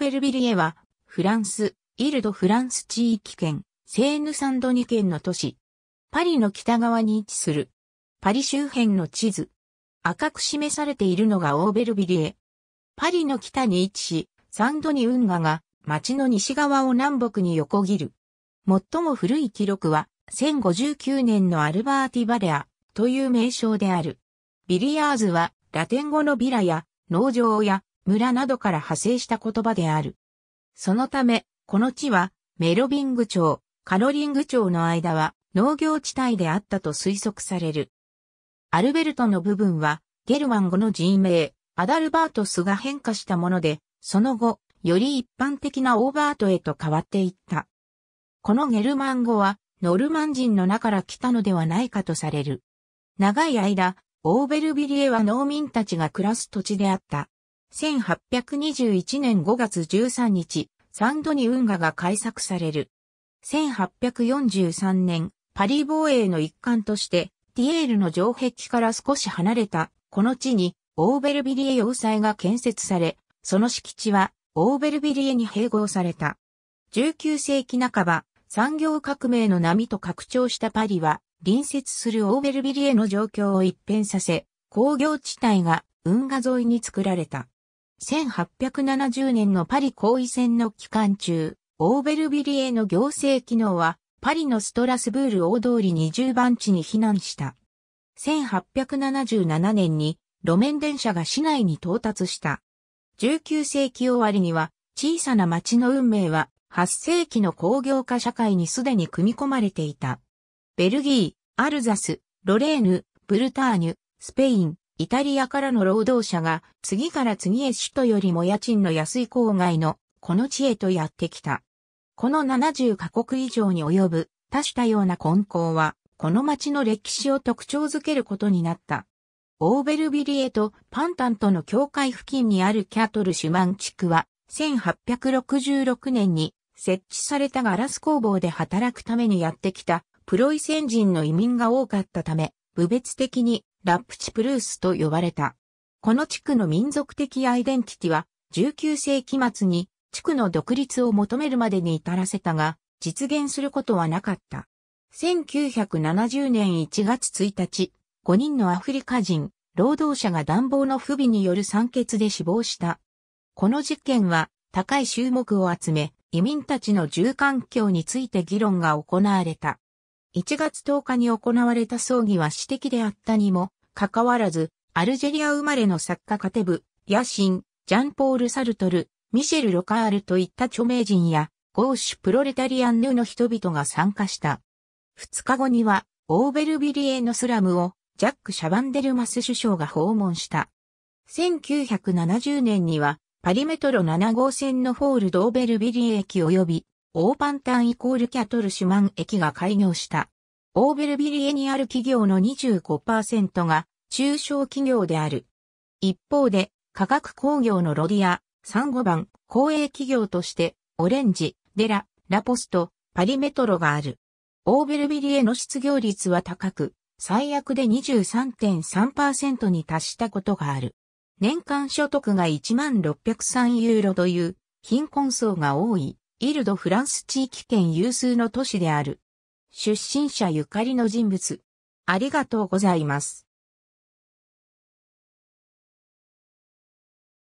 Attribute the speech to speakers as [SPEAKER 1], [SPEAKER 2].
[SPEAKER 1] ベルビリエは、フランス、イルド・フランス地域圏、セーヌ・サンドニ県の都市。パリの北側に位置する。パリ周辺の地図。赤く示されているのがオーベルビリエ。パリの北に位置し、サンドニ運河が町の西側を南北に横切る。最も古い記録は、1059年のアルバーティバレアという名称である。ビリヤーズはラテン語のビラや農場や村などから派生した言葉である。そのため、この地は、メロビング町、カロリング町の間は農業地帯であったと推測される。アルベルトの部分は、ゲルマン語の人名、アダルバートスが変化したもので、その後、より一般的なオーバートへと変わっていった。このゲルマン語は、ノルマン人の中から来たのではないかとされる。長い間、オーベルビリエは農民たちが暮らす土地であった。1821年5月13日、サンドニ運河が開作される。1843年、パリ防衛の一環として、ティエールの城壁から少し離れた、この地に、オーベルビリエ要塞が建設され、その敷地は、オーベルビリエに併合された。19世紀半ば、産業革命の波と拡張したパリは、隣接するオーベルビリエの状況を一変させ、工業地帯が運河沿いに作られた。1870年のパリ行為戦の期間中、オーベルビリエの行政機能は、パリのストラスブール大通り20番地に避難した。1877年に路面電車が市内に到達した。19世紀終わりには小さな町の運命は8世紀の工業化社会にすでに組み込まれていた。ベルギー、アルザス、ロレーヌ、ブルターニュ、スペイン、イタリアからの労働者が次から次へ首都よりも家賃の安い郊外のこの地へとやってきた。この70カ国以上に及ぶ多種多様な根校はこの町の歴史を特徴づけることになった。オーベルビリエとパンタンとの境界付近にあるキャトルシュマン地区は1866年に設置されたガラス工房で働くためにやってきたプロイセン人の移民が多かったため、部別的にラップチプルースと呼ばれた。この地区の民族的アイデンティティは、19世紀末に地区の独立を求めるまでに至らせたが、実現することはなかった。1970年1月1日、5人のアフリカ人、労働者が暖房の不備による酸欠で死亡した。この事件は、高い注目を集め、移民たちの住環境について議論が行われた。1月10日に行われた葬儀は私的であったにも、かかわらず、アルジェリア生まれの作家カテブ、ヤシン、ジャンポール・サルトル、ミシェル・ロカールといった著名人や、ゴーシュ・プロレタリアン・ヌの人々が参加した。2日後には、オーベルビリエのスラムを、ジャック・シャバンデルマス首相が訪問した。1970年には、パリメトロ7号線のホールド・オーベルビリエ駅及び、オーパンタンイコールキャトルシュマン駅が開業した。オーベルビリエにある企業の25%が中小企業である。一方で、化学工業のロディア、産後版、公営企業として、オレンジ、デラ、ラポスト、パリメトロがある。オーベルビリエの失業率は高く、最悪で23.3%に達したことがある。年間所得が1603ユーロという貧困層が多いイルド・フランス地域圏有数の都市である。出身者ゆかりの人物。ありがとうございます。